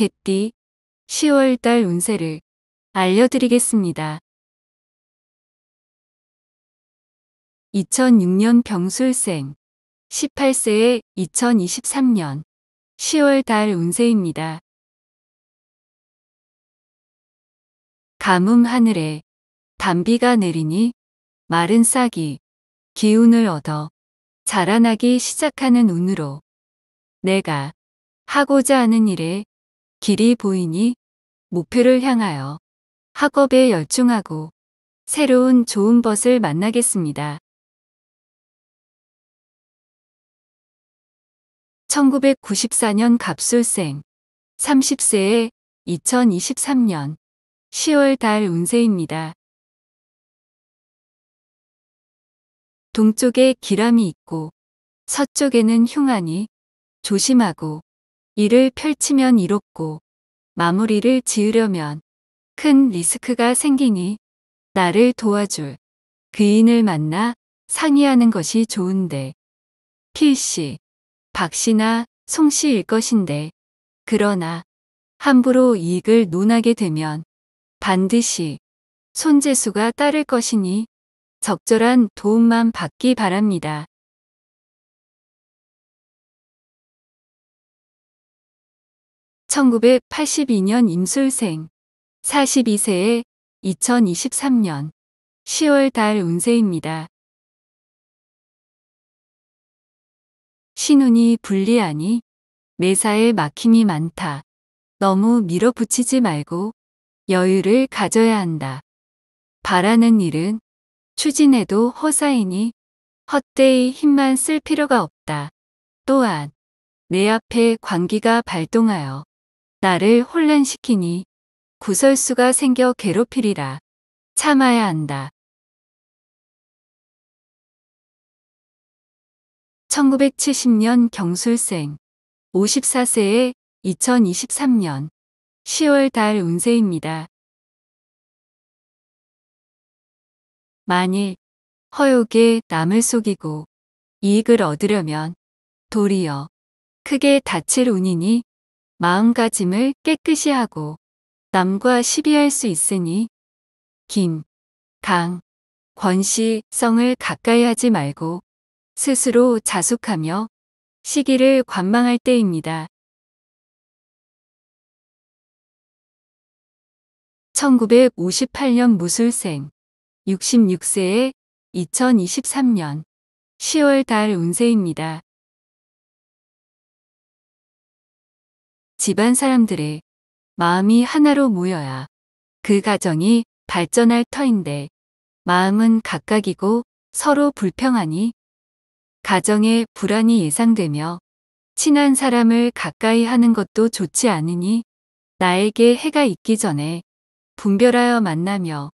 개띠 10월달 운세를 알려드리겠습니다. 2006년 병술생 18세의 2023년 10월달 운세입니다. 가뭄 하늘에 단비가 내리니 마른 싹이 기운을 얻어 자라나기 시작하는 운으로 내가 하고자 하는 일에 길이 보이니 목표를 향하여 학업에 열중하고 새로운 좋은 벗을 만나겠습니다. 1994년 갑술생 30세에 2023년 10월 달 운세입니다. 동쪽에 기람이 있고 서쪽에는 흉하니 조심하고 일을 펼치면 이롭고 마무리를 지으려면 큰 리스크가 생기니 나를 도와줄 그인을 만나 상의하는 것이 좋은데 필씨, 박씨나 송씨일 것인데 그러나 함부로 이익을 논하게 되면 반드시 손재수가 따를 것이니 적절한 도움만 받기 바랍니다. 1982년 임술생 42세에 2023년 10월 달 운세입니다. 신운이 불리하니 매사에 막힘이 많다. 너무 밀어붙이지 말고 여유를 가져야 한다. 바라는 일은 추진해도 허사이니 헛되이 힘만 쓸 필요가 없다. 또한 내 앞에 관기가 발동하여 나를 혼란시키니 구설수가 생겨 괴롭히리라. 참아야 한다. 1970년 경술생 5 4세의 2023년 10월 달 운세입니다. 만일 허욕에 남을 속이고 이익을 얻으려면 도리어 크게 다칠 운이니 마음가짐을 깨끗이 하고 남과 시비할 수 있으니 김, 강, 권씨 성을 가까이 하지 말고 스스로 자숙하며 시기를 관망할 때입니다. 1958년 무술생 66세에 2023년 10월 달 운세입니다. 집안 사람들의 마음이 하나로 모여야 그 가정이 발전할 터인데 마음은 각각이고 서로 불평하니 가정에 불안이 예상되며 친한 사람을 가까이 하는 것도 좋지 않으니 나에게 해가 있기 전에 분별하여 만나며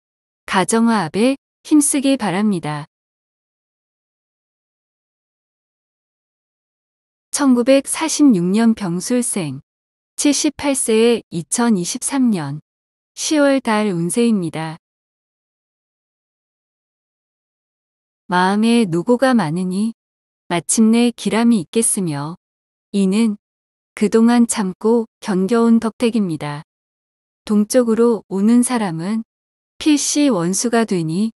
가정화합에 힘쓰기 바랍니다. 1946년 병술생 78세의 2023년 10월 달 운세입니다. 마음에 노고가 많으니 마침내 기람이 있겠으며 이는 그동안 참고 견겨온 덕택입니다. 동쪽으로 오는 사람은 필시 원수가 되니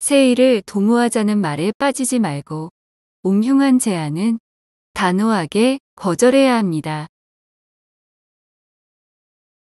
새 일을 도모하자는 말에 빠지지 말고 옴흉한 제안은 단호하게 거절해야 합니다.